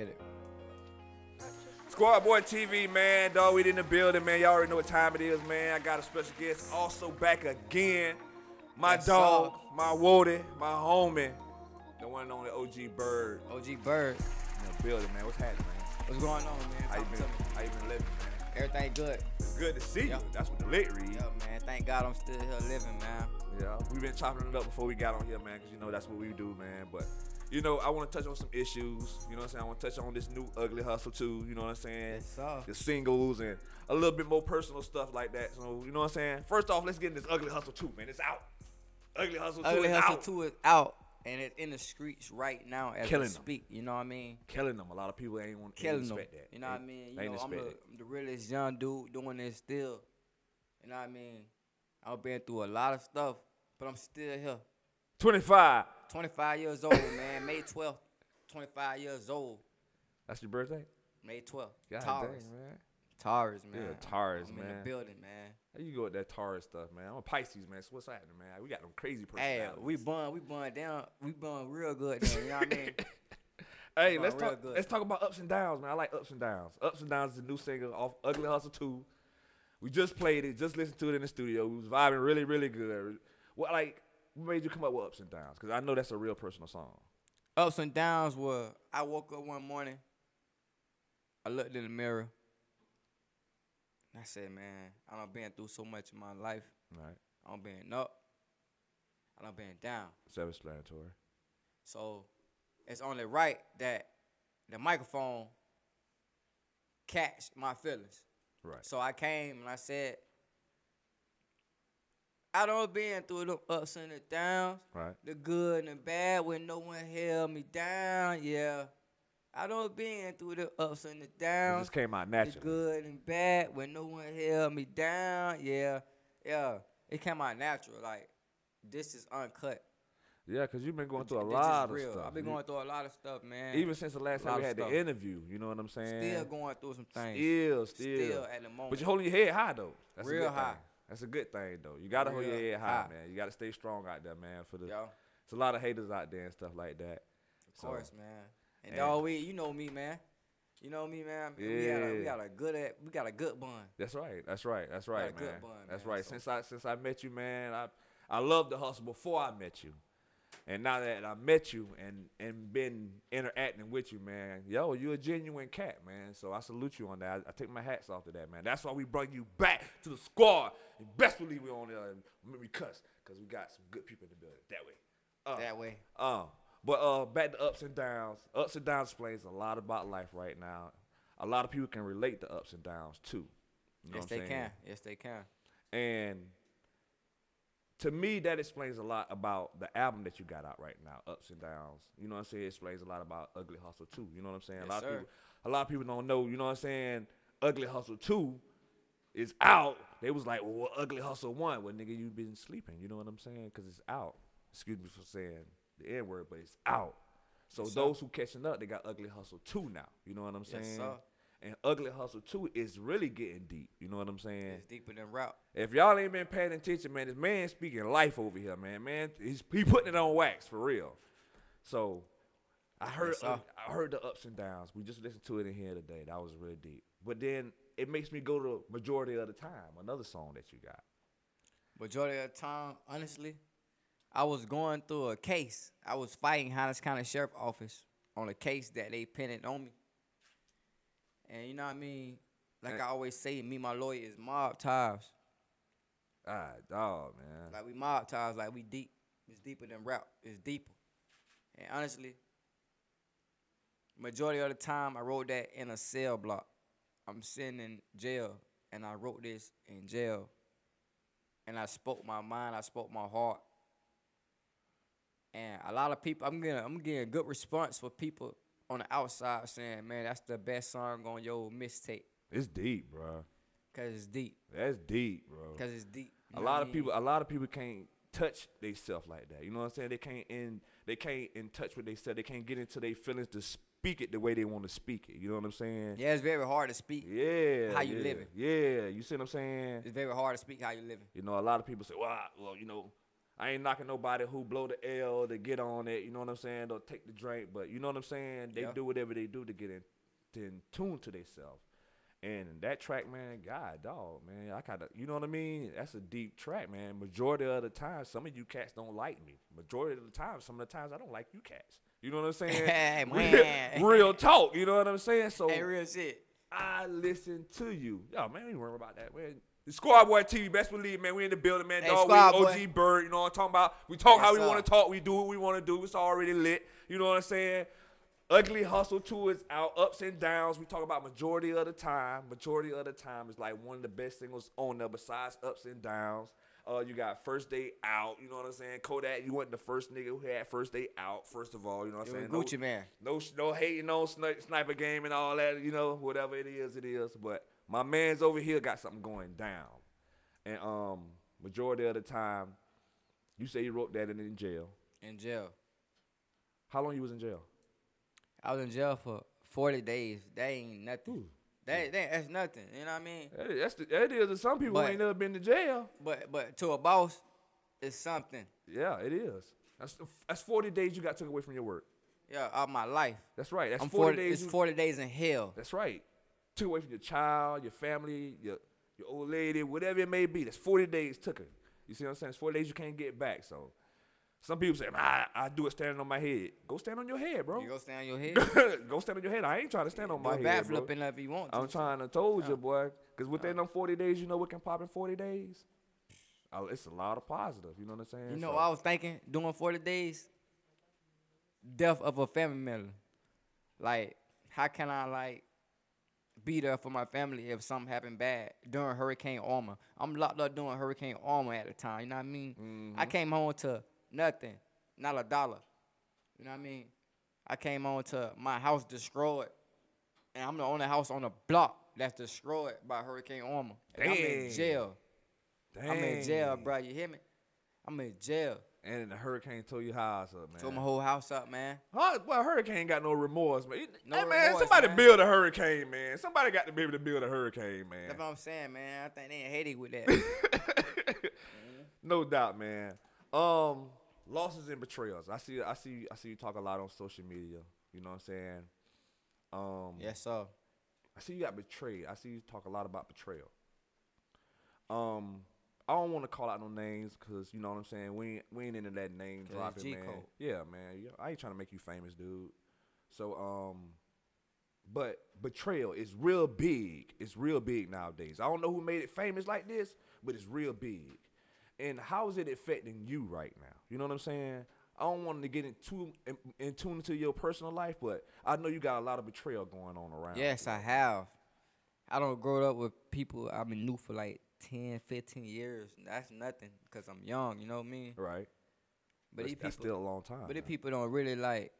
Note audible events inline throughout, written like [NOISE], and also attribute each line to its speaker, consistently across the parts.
Speaker 1: get it.
Speaker 2: Squad Boy TV, man. Dog, we in the building, man. Y'all already know what time it is, man. I got a special guest also back again. My dog, my Wody, my homie, the one and only OG Bird. OG Bird. In the building, man. What's happening, man? What's going on, man? How you been, how you been living, man? Everything good. Good to see yep. you. That's what the lit read. Yeah, man. Thank God I'm still here living, man. Yeah, we've been chopping it up before we got on here, man, because you know that's what we do, man. But you know, I want to touch on some issues. You know what I'm saying? I want to touch on this new ugly hustle too. You know what I'm saying? The singles and a little bit more personal stuff like that. So you know what I'm saying? First off, let's get in this ugly hustle too, man. It's out. Ugly hustle. Ugly two hustle out. two is
Speaker 1: out. And it's in the streets right now as Killing we speak. Them. You know what I mean? Killing them. A lot of people ain't want to expect that. You know what I mean? You know, I'm the, the realest young dude doing this still. You know what I mean? I've been through a lot of stuff, but I'm still here. 25. 25 years old, man. May 12th, 25 years old. That's your birthday? May 12th. God Taurus. Dang, man. Taurus, man. Yeah, Taurus, I'm man. in the building,
Speaker 2: man. How you go with that Taurus stuff, man? I'm a Pisces, man. So what's happening, man? We got them crazy personalities.
Speaker 1: Hey, we bun, we bun down, we bun real good. Down, you know what I mean?
Speaker 2: [LAUGHS] hey, let's talk. Good. Let's
Speaker 1: talk about ups and downs, man. I like ups and
Speaker 2: downs. Ups and downs is a new single off Ugly Hustle Two. We just played it, just listened to it in the studio. We was vibing really, really good. What like made you come up with ups and downs? Because I know that's a real personal
Speaker 1: song. Ups and downs were I woke up one morning, I looked in the mirror, and I said, "Man, I don't been through so much in my life. Right. I don't been up. I don't been down.
Speaker 2: Self-explanatory.
Speaker 1: So it's only right that the microphone catch my feelings. Right. So I came and I said, I don't been through the ups and the downs, right. the good and the bad when no one held me down. Yeah, I don't been through the ups and the downs. just came out naturally. The good and bad when no one held me down. Yeah, yeah, it came out natural. Like this is uncut.
Speaker 2: Yeah, cause you've been going through a this lot of stuff. I've been going
Speaker 1: through a lot of stuff, man. Even since the last time we had stuff. the
Speaker 2: interview, you know what I'm saying? Still going through some things. Still, still, still at the moment. But you're holding your head high though. That's real high. That's a good thing though. You gotta hold your head high, man. You gotta stay strong out there, man. For the Yo. it's a lot of haters out there and stuff like that. Of so, course, man. And, and dog,
Speaker 1: we you know me, man. You know me, man. Yeah. We got a, we got a good we got a good bun. That's right. That's right.
Speaker 2: That's right, man. Bun, man. That's right. So. Since I since I met you, man, I I loved the hustle before I met you. And now that I met you and and been interacting with you, man, yo, you a genuine cat, man. So I salute you on that. I, I, take my hats off to that, man. That's why we brought you back to the squad. And best believe we on there. Let cuss, cause we got some good people in the building. That way. Uh, that way. Um, uh, but uh, back to ups and downs. Ups and downs plays a lot about life right now. A lot of people can relate to ups and downs too. You know yes, they saying? can. Yes, they can. And to me, that explains a lot about the album that you got out right now, Ups and Downs. You know what I'm saying? It explains a lot about Ugly Hustle too. You know what I'm saying? Yes, a lot sir. of people a lot of people don't know, you know what I'm saying? Ugly Hustle 2 is out. They was like, well, Ugly Hustle 1. Well, nigga, you been sleeping. You know what I'm saying? Because it's out. Excuse me for saying the N word, but it's out. So, those who catching up, they got Ugly Hustle 2 now. You know what I'm saying? Yes, and Ugly Hustle 2 is really getting deep. You know what I'm saying? It's
Speaker 1: deeper than rap.
Speaker 2: If y'all ain't been paying attention, man, this man speaking life over here, man. Man, he's he putting it on wax for real. So I heard yes, uh, I heard the ups and downs. We just listened to it in here today. That was really deep. But then it makes me go to majority of the time. Another song that you got.
Speaker 1: Majority of the time, honestly, I was going through a case. I was fighting Hines County Sheriff Office on a case that they pinned on me. And you know what I mean? Like and I always say, me my lawyer is mob ties. Ah, dog, man. Like we mob ties, like we deep. It's deeper than rap. It's deeper. And honestly, majority of the time I wrote that in a cell block. I'm sitting in jail and I wrote this in jail. And I spoke my mind, I spoke my heart. And a lot of people I'm getting I'm getting good response for people on the outside saying, man, that's the best song on your mixtape.
Speaker 2: It's deep, bro. Cause it's deep. That's deep, bro. Cause it's deep. a lot of mean? people, a lot of people can't touch themselves like that. You know what I'm saying? They can't in, they can't in touch with themselves. They can't get into their feelings to speak it the way they want to speak it. You know what I'm saying? Yeah, it's
Speaker 1: very hard to speak. Yeah, how you yeah, living? Yeah, you see what I'm saying? It's very hard to speak how you living.
Speaker 2: You know, a lot of people say, well, I, well, you know, I ain't knocking nobody who blow the L to get on it. You know what I'm saying? They'll take the drink, but you know what I'm saying? They yeah. do whatever they do to get in, to in tune to themselves. And that track, man, God, dog, man, I got of, you know what I mean? That's a deep track, man. Majority of the time, some of you cats don't like me. Majority of the time, some of the times I don't like you cats. You know what I'm [LAUGHS] saying? hey, man. Real, talk. You know what I'm saying? So hey, real shit. I listen to you. Yo, man, we worry about that. Man, the Squad Boy TV, best believe, man. We in the building, man. Hey, Dog, we OG boy. Bird, you know what I'm talking about? We talk how we want to talk. We do what we want to do. It's already lit. You know what I'm saying? Ugly Hustle 2 is out, ups and downs. We talk about majority of the time. Majority of the time is like one of the best singles on there besides ups and downs. Uh, you got first day out. You know what I'm saying? Kodak, you wasn't the first nigga who had first day out. First of all, you know what I'm saying? Gucci no, man. No, no hating on sniper game and all that. You know, whatever it is, it is. But my man's over here got something going down. And um, majority of the time, you say you wrote that in, in jail.
Speaker 1: In jail. How long you was in jail? I was in jail for 40 days. That ain't nothing. Ooh. That, that, that's nothing. You know what I mean? That is, that's the, that is. And some people but, ain't never been to jail. But
Speaker 2: but to a boss, it's something. Yeah, it is. That's that's 40 days you got took away from your work. Yeah, of my life. That's right. That's I'm 40, 40 days. It's 40 days in hell. That's right took away from your child, your family, your, your old lady, whatever it may be. That's 40 days took her. You see what I'm saying? It's 40 days you can't get back. So some people say, I, I do it standing on my head. Go stand on your head, bro. You go stand on your head. [LAUGHS] go stand on your head. I ain't trying to stand yeah, on my head. Do flipping if you want. To. I'm trying to told no. you, boy. Because within no. them 40 days, you know what can pop in 40 days?
Speaker 1: I, oh, it's a lot of positive. You know what I'm saying? You know, so, I was thinking doing 40 days, death of a family member. Like, how can I like be there for my family if something happened bad during Hurricane Alma. I'm locked up during Hurricane Alma at the time. You know what I mean? Mm-hmm. I came home to nothing, not a dollar. You know what I mean? I came home to my house destroyed, and I'm the only house on the block that's destroyed by Hurricane Alma. I'm in jail. Dang. I'm in jail, bro. You hear me? I'm in jail. And the hurricane tore your house up, man. Tore my whole house
Speaker 2: up, man. Huh? Well, hurricane got no remorse, man. No hey, man, remorse, somebody man. build a hurricane, man. Somebody got to be able to build a hurricane, man. That's what I'm saying, man. I think they ain't heady with that.
Speaker 1: mm-hmm.
Speaker 2: [LAUGHS] no doubt, man. Um, losses and betrayals. I see, I see, I see you talk a lot on social media. You know what I'm saying? Um, yes, sir. I see you got betrayed. I see you talk a lot about betrayal. Um, I don't want to call out no names because you know what I'm saying. We ain't, we ain't into that name dropping, man. Yeah, man. I ain't trying to make you famous, dude. So, um, but betrayal is real big. It's real big nowadays. I don't know who made it famous like this, but it's real big. And how is it affecting you right now? You know what I'm saying? I don't want to get into in, in tune into your personal life, but I know you got a lot of betrayal going on around. Yes, I have.
Speaker 1: I don't grow up with people I've been new for like 10, 15 years. That's nothing because I'm young, you know what I mean? Right. But, these that's people, still a long time. But if people don't really like,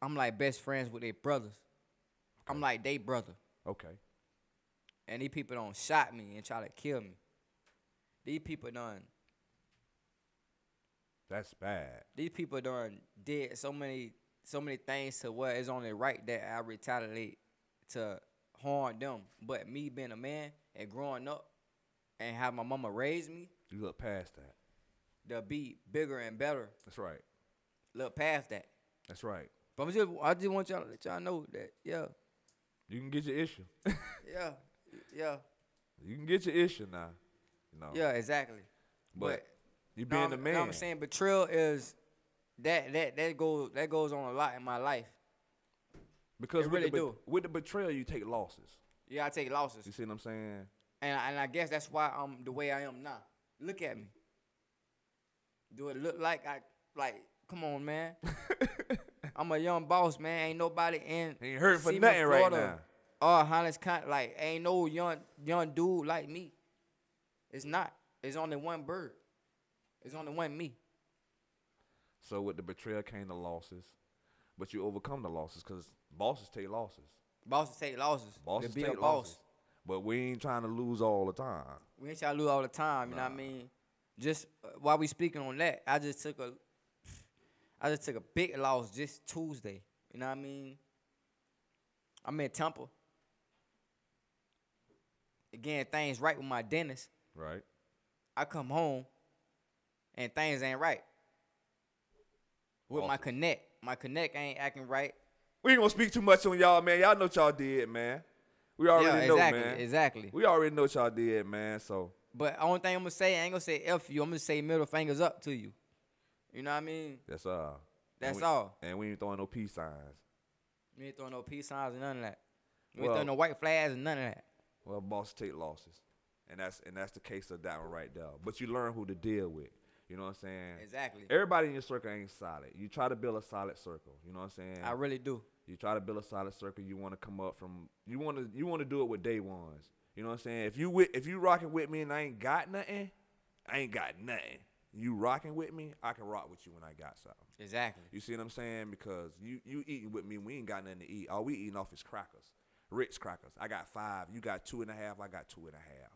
Speaker 1: I'm like best friends with their brothers. Okay. I'm like they brother. Okay. And these people don't shot me and try to kill me. These people done. That's bad. These people done did so many so many things to what is only right that I retaliate to harm them. But me being a man and growing up, and how my mama raised me. You look past that. To be bigger and better. That's right. Look past that. That's right. But I'm just, I just want y'all to let y'all know that, yeah. You can get your issue. [LAUGHS] yeah, yeah.
Speaker 2: You can get your issue now. Yeah, exactly. But, but you being the man. I'm saying
Speaker 1: betrayal is that that that goes that goes on a lot in my life. Because it with really the, do.
Speaker 2: with the betrayal, you take losses.
Speaker 1: Yeah, I take losses. You see what I'm saying? And, and I guess that's why I'm the way I am now. Look at me. Do it look like I like? Come on, man. [LAUGHS] I'm a young boss, man. Ain't nobody in. Ain't hurt for nothing Florida, right now. Oh, Hollis, con- like ain't no young young dude like me. It's not. It's only one bird. It's only one me.
Speaker 2: So with the betrayal came the losses, but you overcome the losses because
Speaker 1: bosses take losses. Bosses take losses. Bosses to be take a boss. losses.
Speaker 2: But we ain't trying to lose all the time.
Speaker 1: We ain't trying to lose all the time. You nah. know what I mean? Just uh, while we speaking on that, I just took a, I just took a big loss just Tuesday. You know what I mean? I'm in Temple. Again, things right with my dentist. Right. I come home, and things ain't right. With awesome. my connect, my connect ain't acting right. We ain't gonna speak too much on y'all, man. Y'all know what y'all did, man. We already yeah, exactly, know, man. Exactly. We
Speaker 2: already know what y'all did, man. So.
Speaker 1: But only thing I'm gonna say, I ain't gonna say F you. I'm gonna say middle fingers up to you. You know what I mean?
Speaker 2: That's all. That's and we, all. And we ain't throwing no peace signs.
Speaker 1: We ain't throwing no peace signs and none of that. We well, ain't throwing no white flags
Speaker 2: and none of that. Well, bosses take losses, and that's and that's the case of that one right there. But you learn who to deal with. You know what I'm saying? Exactly. Everybody in your circle ain't solid. You try to build a solid circle. You know what I'm saying? I really do. You try to build a solid circle. You want to come up from. You want to. You want to do it with day ones. You know what I'm saying? If you with, if you rocking with me and I ain't got nothing, I ain't got nothing. You rocking with me, I can rock with you when I got something. Exactly. You see what I'm saying? Because you you eating with me, we ain't got nothing to eat. All we eating off is crackers, Ritz crackers. I got five. You got two and a half. I got two and a half.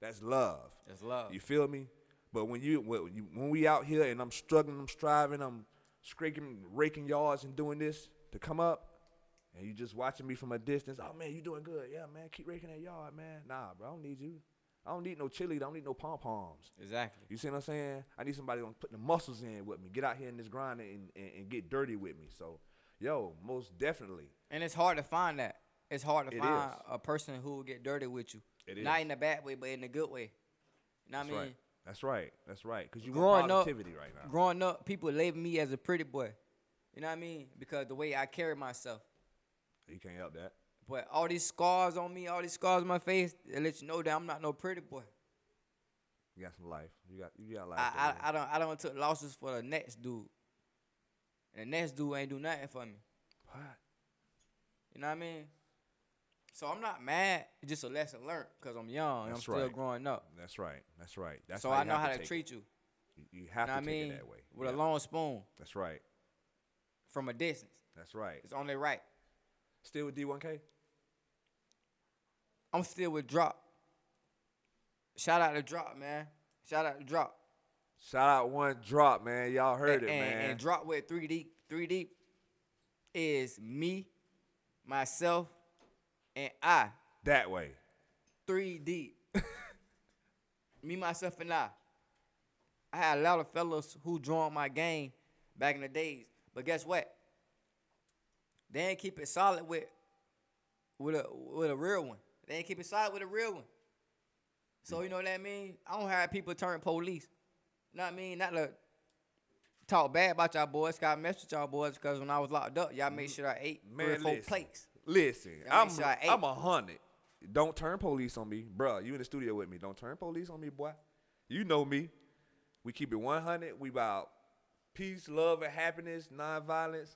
Speaker 2: That's love. That's love. You feel me? But when you when, when we out here and I'm struggling, I'm striving, I'm scraping, raking yards and doing this, to come up and you just watching me from a distance. Oh man, you doing good. Yeah, man, keep raking that yard, man. Nah, bro, I don't need you. I don't need no chili. I don't need no pom poms. Exactly. You see what I'm saying? I need somebody to put the muscles in with me. Get out here in this grind and, and, and get dirty with me. So, yo, most definitely.
Speaker 1: And it's hard to find that. It's hard to it find is. a person who will get dirty with you. It is. Not in a bad way, but in a good way. You know what I mean? Right. That's right. That's right. Cause you growing want positivity up, right now. Growing up, people labeled me as a pretty boy. You know what I mean? Because the way I carry myself. You can't help that. But all these scars on me, all these scars on my face, they let you know that I'm not no pretty boy.
Speaker 2: You got some life. You
Speaker 1: got you got life. I I, I, don't I don't took losses for the next dude. And the next dude ain't do nothing for me. What? You know what I mean? So I'm not mad. It's just a lesson learned because I'm young. and I'm right. still
Speaker 2: growing up. That's right. That's right. That's so I know how to treat you.
Speaker 1: You, you have you know to take mean? it that way. With yeah. a long
Speaker 2: spoon. That's right
Speaker 1: from a distance. That's right. It's only right. Still with D1K? I'm still with Drop. Shout out to Drop, man. Shout out to Drop.
Speaker 2: Shout out one drop,
Speaker 1: man. Y'all heard and, it, and, man. And drop with 3D. 3D is me, myself, and I. That way. 3D. [LAUGHS] me, myself, and I. I had a lot of fellas who joined my game back in the days but guess what? They ain't keep it solid with with a with a real one. They ain't keep it solid with a real one. So you know what I mean? I don't have people turn police. You know what I mean? Not to talk bad about y'all boys. Got mess with y'all boys because when I was locked up, y'all made mm-hmm. sure I ate Man, three or four listen, plates.
Speaker 2: Listen, I'm sure I am a hundred. Don't turn police on me, bro. You in the studio with me? Don't turn police on me, boy. You know me. We keep it 100. We about peace, love, and happiness, nonviolence.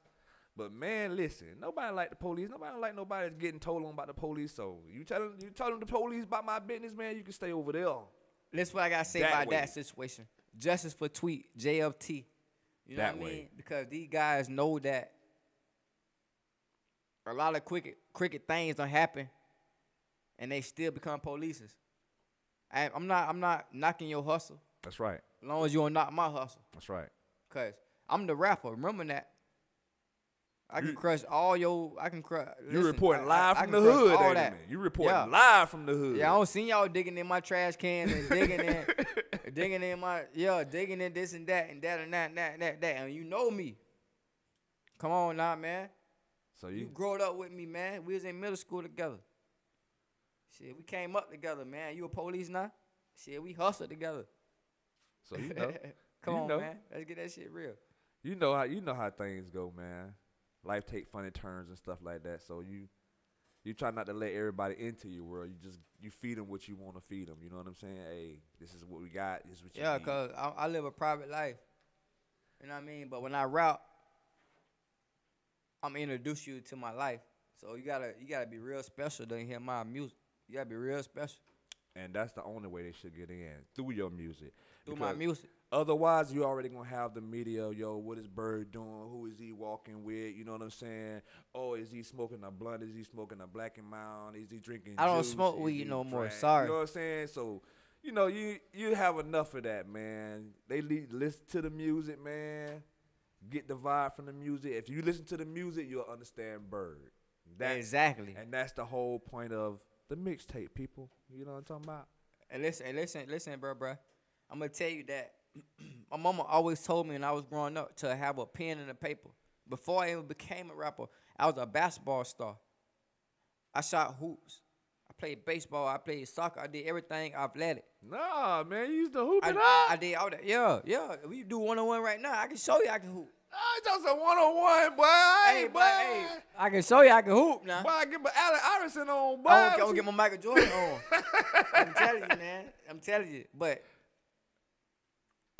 Speaker 2: But man, listen, nobody like the police. Nobody like nobody that's getting told on by the police. So you them, you them the police about my business, man. You can stay over there. That's what I gotta say that about way. that situation.
Speaker 1: Justice for tweet, JFT. You know that I mean? Way. Because these guys know that a lot of cricket cricket things don't happen, and they still become polices. I, I'm not I'm not knocking your hustle. That's right. As long as you don't knock my hustle. That's right. Cause I'm the rapper. Remember that. I can crush all your. I can crush. You listen, reporting live I, from I the hood, all that. You reporting yeah. live
Speaker 2: from the hood. Yeah, I don't
Speaker 1: see y'all digging in my trash can and digging in, [LAUGHS] digging in my yeah, digging in this and that and that and that and that and that, that. And you know me. Come on now, man. So you, you growed up with me, man. We was in middle school together. Shit, we came up together, man. You a police now? Shit, we hustled together. So you know. [LAUGHS] Come you on, know. man. Let's get that shit real.
Speaker 2: You know how you know how things go, man. Life take funny turns and stuff like that. So you you try not to let everybody into your world. You just you feed them what you want to feed them. You know what I'm saying? Hey, this is what we got. This is what you yeah. Need. Cause
Speaker 1: I, I live a private life. You know what I mean? But when I route, I'm introduce you to my life. So you gotta you gotta be real special to hear my music. You gotta be real special. And that's the only way they should get in through your music. Through my music.
Speaker 2: Otherwise, you already gonna have the media. Yo, what is Bird doing? Who is he walking with? You know what I'm saying? Oh, is he smoking a blunt? Is he smoking a black and mild? Is he drinking? I don't juice? smoke is weed no more. Sorry. You know what I'm saying? So, you know, you you have enough of that, man. They lead, listen to the music, man. Get the vibe from the music. If you listen to the music, you'll understand Bird. That, exactly. And that's the whole point of the mixtape, people. You know what I'm talking about?
Speaker 1: And listen, and listen, listen, bro, bro. I'm gonna tell you that [CLEARS THROAT] my mama always told me when I was growing up to have a pen and a paper. Before I even became a rapper, I was a basketball star. I shot hoops. I played baseball. I played soccer. I did everything athletic. Nah, man, you used to hoop I, up. I did all that. Yeah, yeah. We do one on one right now. I can show you I can hoop. I just a one on one,
Speaker 2: boy. Hey, boy. Hey,
Speaker 1: I can show you I can hoop now. Boy,
Speaker 2: I get my Allen Iverson on, boy. I'm gonna get my
Speaker 1: Michael Jordan on. [LAUGHS] I'm telling you, man. I'm telling you. But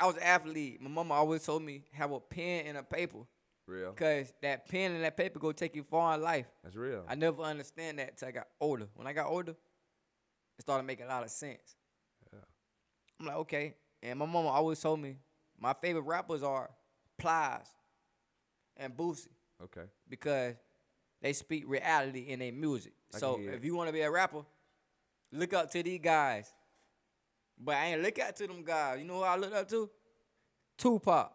Speaker 1: I was an athlete. My mama always told me have a pen and a paper. Real. Cause that pen and that paper go take you far in life. That's real. I never understand that till I got older. When I got older, it started making a lot of sense. Yeah. I'm like, okay. And my mama always told me my favorite rappers are Plies and Boosie. Okay. Because they speak reality in their music. I so if you want to be a rapper, look up to these guys but I ain't look up to them guys. You know who I look up to? Tupac.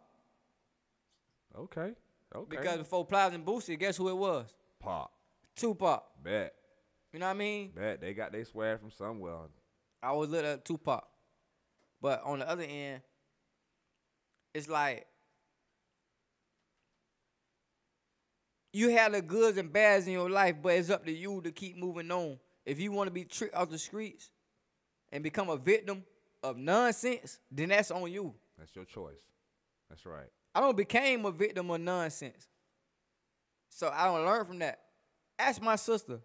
Speaker 1: Okay. Okay. Because before Plies and Boosie, guess who it was? Pop. Tupac. Bet. You know what I mean? Bet they got they swag from somewhere. I was up Tupac. But on the other end, it's like you have the goods and bads in your life, but it's up to you to keep moving on. If you want to be tricked off the streets, and become a victim of nonsense, then that's on you.
Speaker 2: That's your choice. That's right.
Speaker 1: I don't became a victim of nonsense. So I don't learn from that. Ask my sister.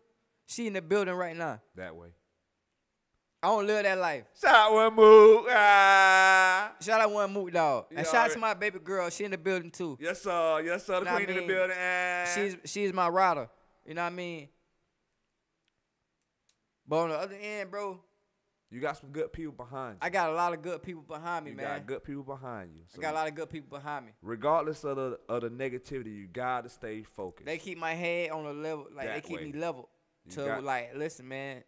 Speaker 1: She in the building right now. That way. I don't live that life. Shout out one mook. Ah. Shout out one mook dog. You and shout out to my baby girl. She in the building too. Yes sir. Yes sir. The you know queen I mean? in the building. Ah. She's she's my rider. You know what I mean? But on the other end, bro, you got some good people behind you. I got a lot of good people behind me, you man. You
Speaker 2: got good people behind you. So I got a lot of good people behind me. Regardless of the of the negativity, you gotta stay focused.
Speaker 1: They keep my head on a level, like that they keep way. me level. To like, listen, man,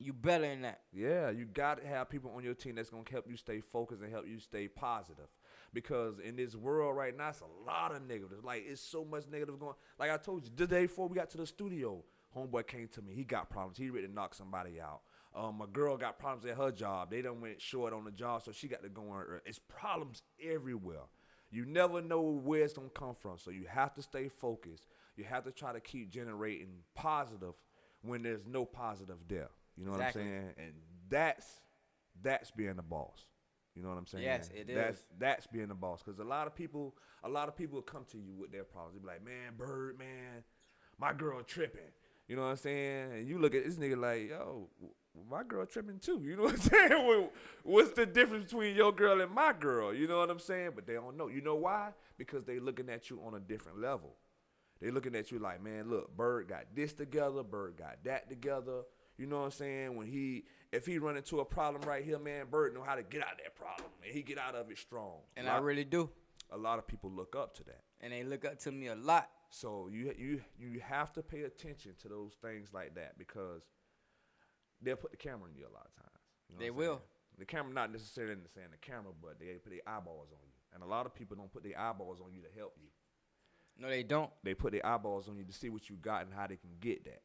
Speaker 2: you better than that. Yeah, you got to have people on your team that's gonna help you stay focused and help you stay positive. Because in this world right now, it's a lot of negative. Like it's so much negative going. Like I told you the day before we got to the studio, homeboy came to me. He got problems. He ready to knock somebody out. Um, my girl got problems at her job. They done went short on the job, so she got to go on her. It's problems everywhere. You never know where it's gonna come from, so you have to stay focused. You have to try to keep generating positive when there's no positive there. You know what I'm saying? And that's that's being a boss. You know what I'm saying? Yes, it is. That's that's being a boss because a lot of people, a lot of people come to you with their problems. They be like, "Man, Bird, man, my girl tripping." You know what I'm saying? And you look at this nigga like, "Yo, my girl tripping too. You know what I'm [LAUGHS] saying? What's the difference between your girl and my girl? You know what I'm saying? But they don't know. You know why? Because they looking at you on a different level. They looking at you like, man, look, Bird got this together, Bird got that together. You know what I'm saying? When he if he run into a problem right here, man, Bird know how to get out of that problem. And he get out of it strong. And lot, I really do. A lot of people look up to that. And they look up to me a lot. So you you you have to pay attention to those things like that because they'll put the camera in you a lot of times. You know they will. The camera, not necessarily in the saying the camera, but they put their eyeballs on you. And a lot of people don't put their eyeballs on you to help you. No, they don't. They put their eyeballs on you to see what you got and how they can get that.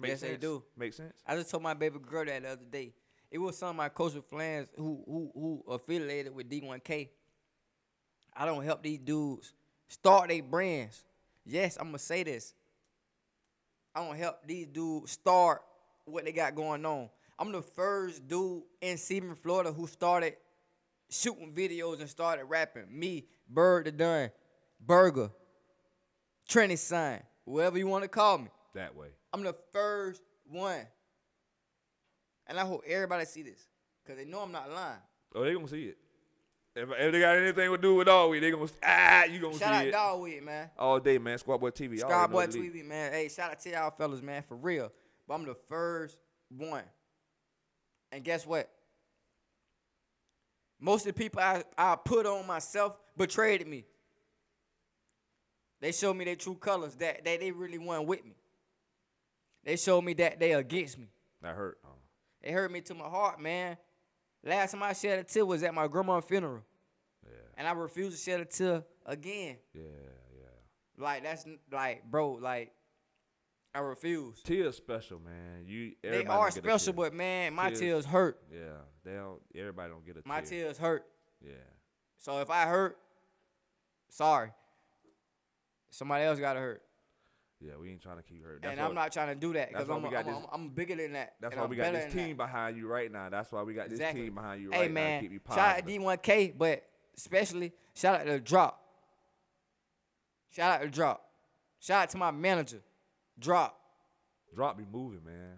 Speaker 2: Make yes, sense? they do. Make sense.
Speaker 1: I just told my baby girl that the other day. It was some of my coaching friends who who who affiliated with D1K. I don't help these dudes start their brands. Yes, I'm gonna say this. I don't help these dudes start what they got going on. I'm the first dude in Seaman, Florida who started shooting videos and started rapping. Me, Bird the Dunn, Burger, Trinity Sign, whoever you want to call me. That way. I'm the first one. And I hope everybody see this. Cause they know I'm not lying.
Speaker 2: Oh, they gonna see it. If, if they got anything to do with we, they gonna ah you gonna shout see out it. Dogweed, man. All day, man. Squad Boy TV. Squad Boy TV,
Speaker 1: man. Hey, shout out to y'all fellas, man, for real. But I'm the first one. And guess what? Most of the people I, I put on myself betrayed me. They showed me their true colors, that, that they really weren't with me. They showed me that they against me. That hurt. It hurt me to my heart, man. Last time I shed a tear was at my grandma's funeral. Yeah. And I refuse to shed a tear again. Yeah, yeah. Like that's like, bro, like I refuse. Tears special, man. You they are special, but man, my tears, tears hurt. Yeah,
Speaker 2: they don't. Everybody don't get a. My tear. tears hurt. Yeah.
Speaker 1: So if I hurt,
Speaker 2: sorry. Somebody else got to hurt. Yeah, we ain't trying to keep her. That's and I'm not trying to do that because I'm, I'm, I'm,
Speaker 1: I'm, bigger than that. That's why we got this team that.
Speaker 2: behind you right now. That's why we got this exactly. team behind you right hey, man, now. Keep you positive. Shout
Speaker 1: out D1K, but especially shout out to Drop. Shout out to Drop. Shout out to my manager, Drop.
Speaker 2: Drop be moving, man.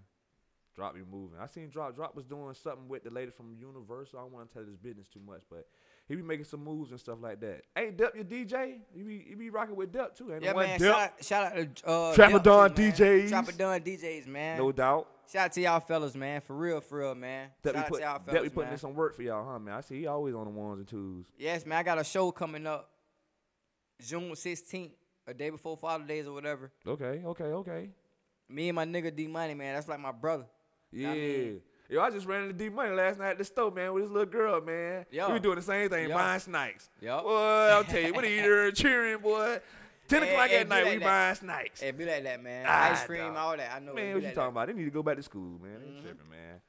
Speaker 2: Drop be moving. I seen Drop. Drop was doing something with the lady from Universal. I don't want to tell this business too much, but he be making some moves and stuff like that. Ain't Depp your DJ? You be you be rocking with Depp too. Ain't yeah, no man. Shout, shout, out to uh, Trapper Don DJs. Trapper
Speaker 1: DJs, man. No doubt. Shout out to y'all fellas, man. For real, for real, man. That Shout put, to y'all fellas. putting man. in some
Speaker 2: work for y'all, huh, man? I see he always on the ones and twos.
Speaker 1: Yes, man. I got a show coming up June 16th, a day before Father's Day or whatever.
Speaker 2: Okay, okay, okay.
Speaker 1: Me and my nigga D Money, man. That's like my brother. Yeah. You know I mean? Yo, I just ran into D Money last night at the store, man, with this little girl, man. Yo. We were doing the same thing, Yo. buying snacks. Yo. Boy, I'll tell you, what are you cheering, boy? [LAUGHS] 10 and, o'clock and at night, like we that. buying snacks. It be like that, man. Ah, Ice cream, dog. all that. I know. Man, what like you talking that.
Speaker 2: about? They need to go back to school, man. Mm-hmm. They tripping, man.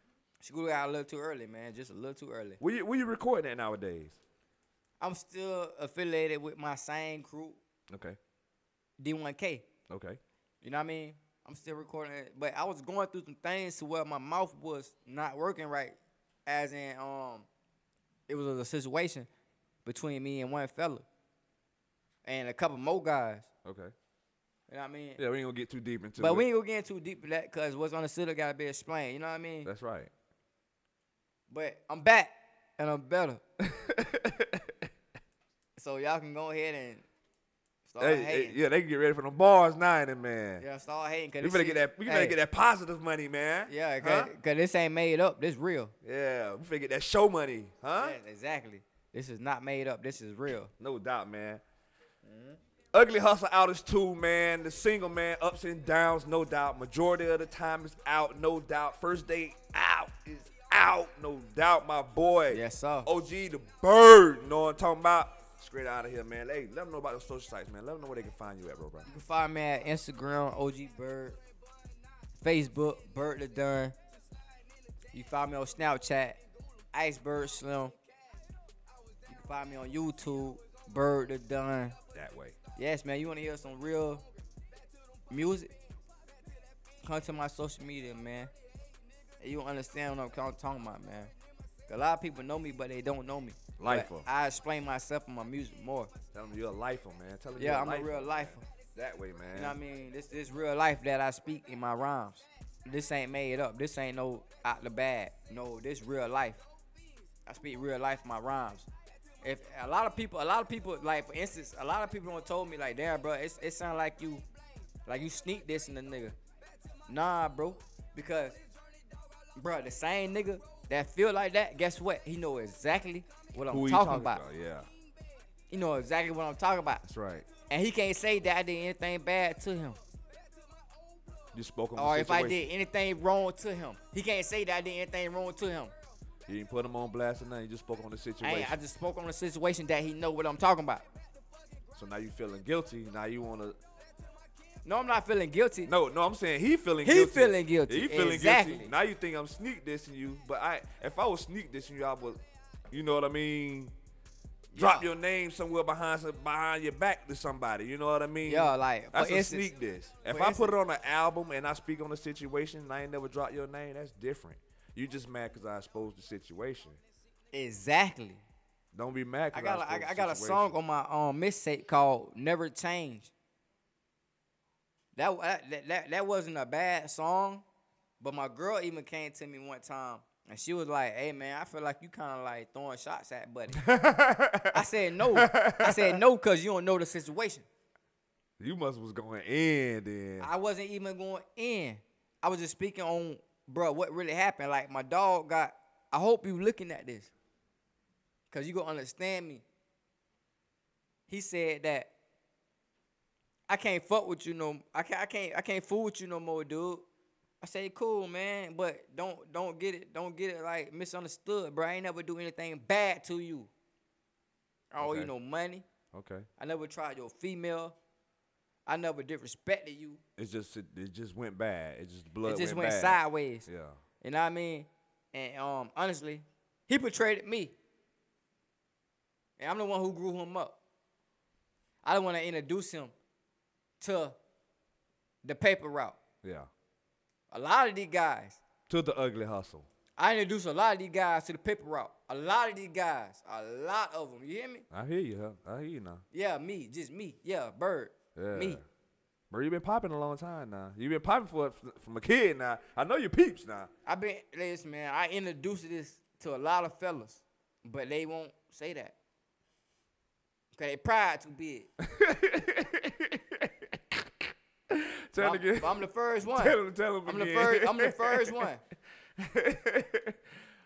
Speaker 1: School got a little too early, man. Just a little too early.
Speaker 2: Where you, where you recording that nowadays?
Speaker 1: I'm still affiliated with my same crew. Okay. D1K. Okay. You know what I mean? I'm still recording it, but I was going through some things to where my mouth was not working right, as in um, it was a situation between me and one fella, and a couple more guys. Okay. You know what I mean?
Speaker 2: Yeah, we ain't gonna get too deep into. But it. we ain't gonna
Speaker 1: get too deep into that because what's on the city gotta be explained. You know what I mean? That's right. But I'm back and I'm better. [LAUGHS] so y'all can go ahead and Start hating. yeah, they can get ready for the bars now, then man. Yeah, start hating. Cause better get that. We better hey. get that positive money, man. Yeah, cause, huh? this ain't made up. This real. Yeah, we better get that show money, huh? Yeah, exactly. This is not made up. This is real. No doubt, man.
Speaker 2: Mm-hmm. Ugly Hustle out is two, man. The single, man. Ups and downs, no doubt. Majority of the time is out, no doubt. First day out is out, no doubt, my boy. Yes, sir. OG the bird, you know what I'm talking about? straight out of here, man. Hey, let them know about those social sites, man. Let them know where they can find you at, bro, bro. You
Speaker 1: can find me at Instagram, OG Bird, Facebook, Bird the Dun. You find me on Snapchat, Iceberg Slim. You can find me on YouTube, Bird the Dun. That way. Yes, man. You want to hear some real music? Come to my social media, man. You understand what I'm talking about, man. A lot of people know me, but they don't know me. Lifer. But I explain myself and my music more. Tell them you're a lifer, man. Tell them. Yeah, you're I'm lifer, a real lifer. Man. That way, man. You know what I mean? This this real life that I speak in my rhymes. This ain't made up. This ain't no out the bag. No, this real life. I speak real life my rhymes. If a lot of people, a lot of people, like for instance, a lot of people don't told me like, damn, bro, it's, it sound like you, like you sneak this in the nigga. Nah, bro, because, bro, the same nigga that feel like that, guess what? He know exactly what I'm talking, talking, about. about. Yeah. He know exactly what I'm talking about. That's right. And he can't say that I did anything bad to him. You
Speaker 2: spoke on Or if I did
Speaker 1: anything wrong to him. He can't say that I did anything wrong to him.
Speaker 2: He didn't put him on blast or nothing. He just spoke on the situation. I, I
Speaker 1: just spoke on the situation that he know what I'm talking about.
Speaker 2: So now you feeling guilty. Now you want to
Speaker 1: no, I'm not feeling guilty. No, no, I'm saying he
Speaker 2: feeling he guilty. feeling guilty. He feeling exactly. guilty. Now you think I'm sneak dissing you, but I if I was sneak dissing you, I would, you know what I mean. Drop your name somewhere behind behind your back to somebody. You know what I mean? Yeah, like that's a instance, sneak diss. If I instance, put it on an album and I speak on the situation, and I ain't never drop your name. That's different. You just mad because I exposed the situation.
Speaker 1: Exactly. Don't be mad. I got I, got a song on my um mixtape called "Never Change." That that that, that wasn't a bad song, but my girl even came to me one time and she was like, "Hey man, I feel like you kind of like throwing shots at buddy." I said no. I said no because you don't know the situation. You must was going in then. I wasn't even going in. I was just speaking on, bro, what really happened. Like my dog got. I hope you looking at this, cause you gonna understand me. He said that I can't fuck with you no. I can't. I can't. I can't fool with you no more, dude. I say cool, man, but don't don't get it. Don't get it like misunderstood, bro. I ain't never do anything bad to you. I owe okay. you no money. Okay. I never tried your female. I never disrespected you.
Speaker 2: It's just it, it just went bad. It just blood. It just went, went sideways. Yeah.
Speaker 1: You know what I mean? And um, honestly, he betrayed me. And I'm the one who grew him up. I don't want to introduce him to the paper route. Yeah. A lot of these guys.
Speaker 2: To the ugly hustle.
Speaker 1: I introduced a lot of these guys to the paper route. A lot of these guys. A lot of them. You hear me?
Speaker 2: I hear you. Huh? I hear you now.
Speaker 1: Yeah, me. Just me. Yeah, Bird. Yeah. Me.
Speaker 2: Bro, you've been popping a long time now. You've been popping for from a kid now. I know you peeps now.
Speaker 1: I've been, this man, I introduced this to a lot of fellas, but they won't say that. Cause they pride too big. [LAUGHS] Tell again. I'm the first [LAUGHS] one. Tell him,
Speaker 2: tell him I'm again. The first, I'm the first one. [LAUGHS]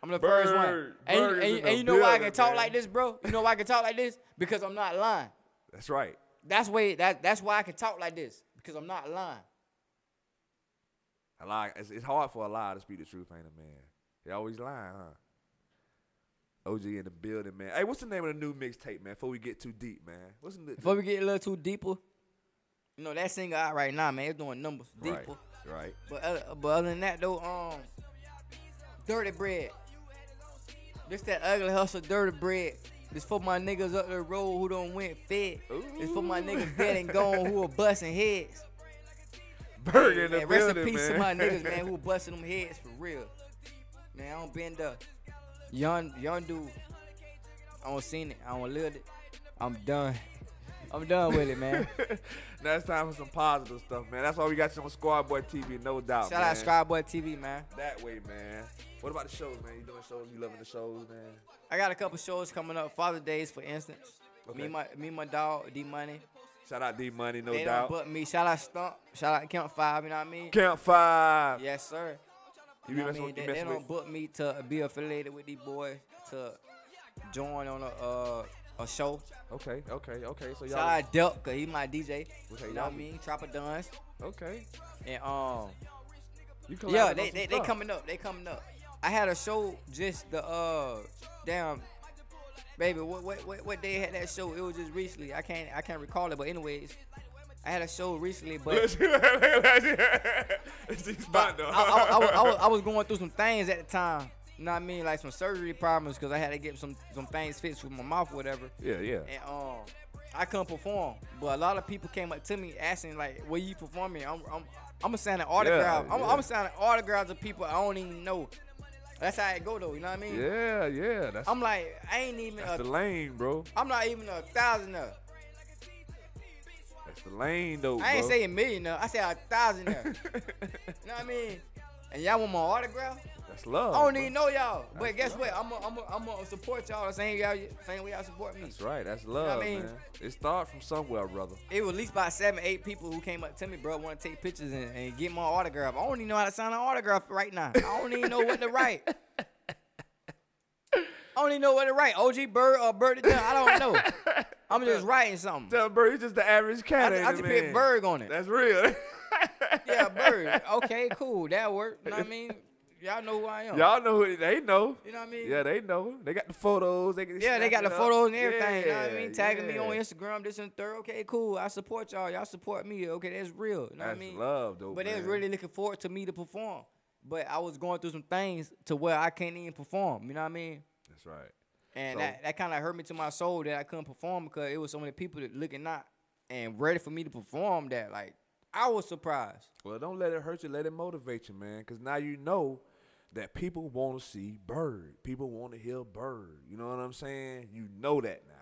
Speaker 2: I'm the Bird, first one. And, and, and, and you know building, why I can talk man. like this,
Speaker 1: bro? You know why I can talk like this? Because I'm not lying. That's right. That's why. that that's why I can talk like this because I'm not lying.
Speaker 2: A lie, it's, it's hard for a lie to speak the truth, ain't it, man? They always lying, huh? OG in the building, man. Hey, what's the name of the new mixtape, man? Before we get too deep, man. What's the, before
Speaker 1: we get a little too deeper? You know that single out right now, man. It's doing numbers right, deeper. Right. But other, but other than that though, um, dirty bread. Just that ugly hustle, dirty bread. It's for my niggas up the road who don't went fit. Ooh. It's for my niggas dead and gone who are busting heads. Bird in man, the rest building, in peace man. to my niggas, [LAUGHS] man, who are busting them heads for real. Man, I don't been up. young young dude. I don't seen it. I don't live it. I'm done. I'm done with it, man. [LAUGHS] now it's time for some positive stuff, man. That's why we got you on Squad Boy TV,
Speaker 2: no doubt. Shout man. out Squad Boy
Speaker 1: TV, man.
Speaker 2: That way, man. What about the shows, man? You doing shows? You loving the shows, man?
Speaker 1: I got a couple shows coming up. Father Days, for instance. Okay. Me, my me, my dog D Money. Shout out D Money, no they doubt. But me, shout out Stump, shout out Camp Five. You know what I mean? Camp Five. Yes, sir. You, know what I mean? They, they don't book me to be affiliated with these boys to join on a uh, a show. Okay, okay, okay. So y'all. Shout out cause he my DJ. Okay, you know what I mean? Trapper Duns. Okay. And um. You yeah, they they, they, coming up. They coming up. I had a show just the uh damn baby what what what, what day had that show? It was just recently. I can't I can't recall it, but anyways. I had a show recently, but, [LAUGHS] but I, I, I, I was going through some things at the time, you know what I mean? Like some surgery problems because I had to get some some things fixed with my mouth, or whatever. Yeah, yeah. And um, I couldn't perform, but a lot of people came up to me asking like, "Where you performing?" I'm I'm I'm signing autographs. Yeah, I'm, yeah. I'm signing autographs of people I don't even know. That's how it go though. You know what I mean? Yeah,
Speaker 2: yeah. That's, I'm
Speaker 1: like, I ain't even. That's a, the
Speaker 2: lane, bro.
Speaker 1: I'm not even a thousander. That's the
Speaker 2: lane though. I ain't bro. saying
Speaker 1: millionaire. I say a thousander. [LAUGHS] you know what I mean? And y'all want my autograph?
Speaker 2: That's love. I don't bro. even know
Speaker 1: y'all, that's but guess love. what? I'm gonna I'm a, I'm a support y'all the same y'all same way y'all support me. That's right. That's love. You know I mean, it started from somewhere, brother. It was at least by seven, eight people who came up to me, bro, want to take pictures and, and, get my autograph. I don't even know how to sign an autograph right now. I don't even know what to write. [LAUGHS] I don't even know what to write. OG Bird or uh, Bird the I don't know. I'm just writing something. Tell Bird, he's just the average cat. I, I just put Bird on it. That's real. yeah, Bird. [LAUGHS] Okay, cool. That worked. You know what I mean? Y'all know who I am. Y'all know who they know. You know what I mean? Yeah, they know. They got the photos. They yeah, they got the up. photos and everything. Yeah, you know what I mean? Tagging yeah. me on Instagram, this and third. Okay, cool. I support y'all. Y'all support me. Okay, that's real. You know that's what I mean? Love, though. But man. they was really looking forward to me to perform. But I was going through some things to where I can't even perform. You know what I mean? That's right. And so, that, that kind of hurt me to my soul that I couldn't perform because it was so many people that looking out and ready for me to perform that. Like I was surprised. Well, don't let it hurt you. Let
Speaker 2: it motivate you, man. Because now you know that people want to see Bird. People want to hear Bird. You know what I'm saying? You know that now.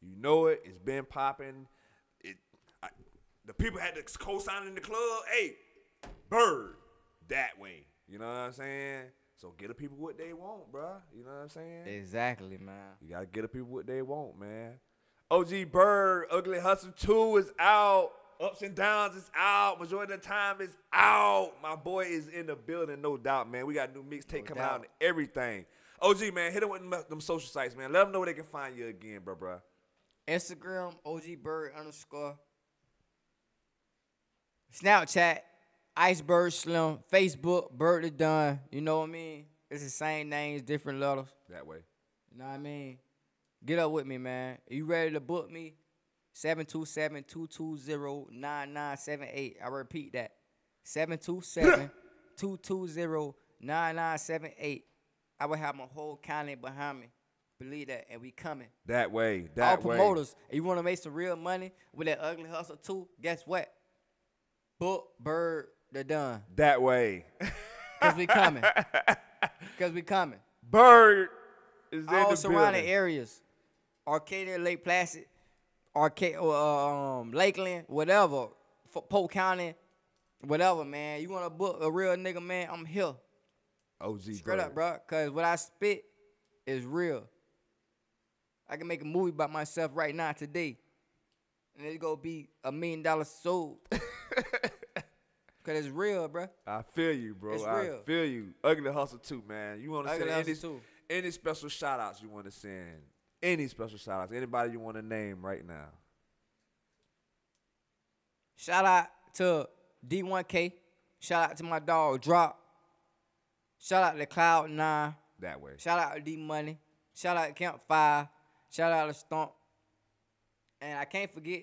Speaker 2: You know it. It's been popping. It. I, the people had to co-sign in the club. Hey, Bird, that way. You know what I'm saying? So get the people what they want, bro. You know what I'm saying? Exactly, man. You gotta get the people what they want, man. OG Bird, Ugly Hustle 2 is out. Ups and downs is out. Majority of the time is out. My boy is in the building, no doubt, man. We got new mixtape no coming doubt. out and everything. OG, man, hit them with them social sites, man. Let them know where they can find you again, bro, bro. Instagram, OG Bird
Speaker 1: underscore. Snapchat, Iceberg Slim. Facebook, Bird the Done. You know what I mean? It's the same names, different letters. That way. You know what I mean? Get up with me, man. you ready to book me? 727-220-9978. I repeat that. 727-220-9978. I will have my whole county behind me. Believe that, and we coming. That
Speaker 2: way, that All promoters,
Speaker 1: way. you want to make some real money with that ugly hustle too? Guess what? Book, bird, they're done. That way. Because we coming. Because [LAUGHS] we coming. Bird is All surrounding building. areas. Arcadia, Lake Placid, Arcade, uh, um, Lakeland, whatever, Polk County, whatever, man. You want to book a real nigga, man? I'm here.
Speaker 2: OG, straight bro. up,
Speaker 1: bro. Cause what I spit is real. I can make a movie by myself right now today, and it's gonna be a million dollar sold. [LAUGHS] Cause it's real, bro.
Speaker 2: I feel you, bro. It's I real. feel you. Ugly hustle too, man. You want to send any, any special shout outs you want to send any special shout outs? Anybody you want to name right now?
Speaker 1: Shout out to D1K. Shout out to my dog Drop. Shout out to Cloud9. That way. Shout out to D Money. Shout out to Camp Five. Shout out to Stomp. And I can't forget,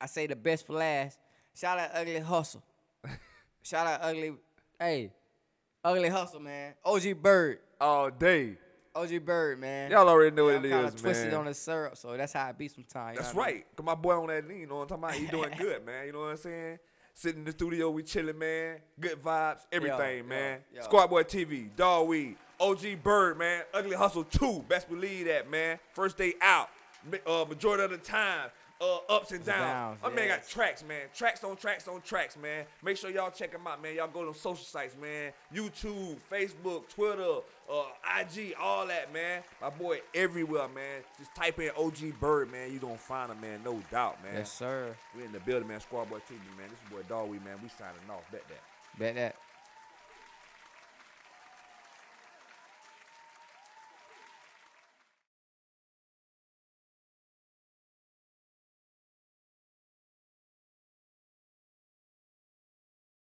Speaker 1: I say the best for last. Shout out Ugly Hustle. [LAUGHS] Shout out Ugly. Hey, Ugly Hustle, man. OG Bird. All day. OG Bird, man. Y'all already know yeah, what it is, twisted man. twisted on the syrup, so that's how I be sometimes. That's right. I Cause my boy
Speaker 2: on that lean, you know what I'm talking about? He doing [LAUGHS] good, man. You know what I'm saying? Sitting in the studio, we chilling, man. Good vibes, everything, yo, man. Squad Boy TV, Dog Weed, OG Bird, man. Ugly Hustle 2, best believe that, man. First day out, uh, majority of the time uh, ups and downs. downs My yes. man got tracks, man. Tracks on tracks on tracks, man. Make sure y'all check him out, man. Y'all go to social sites, man. YouTube, Facebook, Twitter, uh, IG, all that, man. My boy everywhere, man. Just type in OG Bird, man. You gonna find him, man. No doubt, man. Yes, sir. We in the building, man. Squad Boy TV, man. This is boy Dawie, man. We signing off. Bet that.
Speaker 1: Bet that.